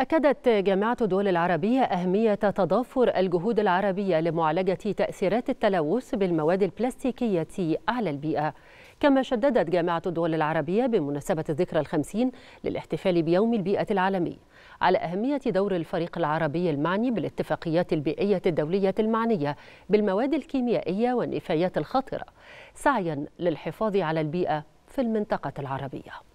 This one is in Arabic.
أكدت جامعة الدول العربية أهمية تضافر الجهود العربية لمعالجة تأثيرات التلوث بالمواد البلاستيكية على البيئة كما شددت جامعة الدول العربية بمناسبة الذكرى الخمسين للاحتفال بيوم البيئة العالمي على أهمية دور الفريق العربي المعني بالاتفاقيات البيئية الدولية المعنية بالمواد الكيميائية والنفايات الخطرة سعيا للحفاظ على البيئة في المنطقة العربية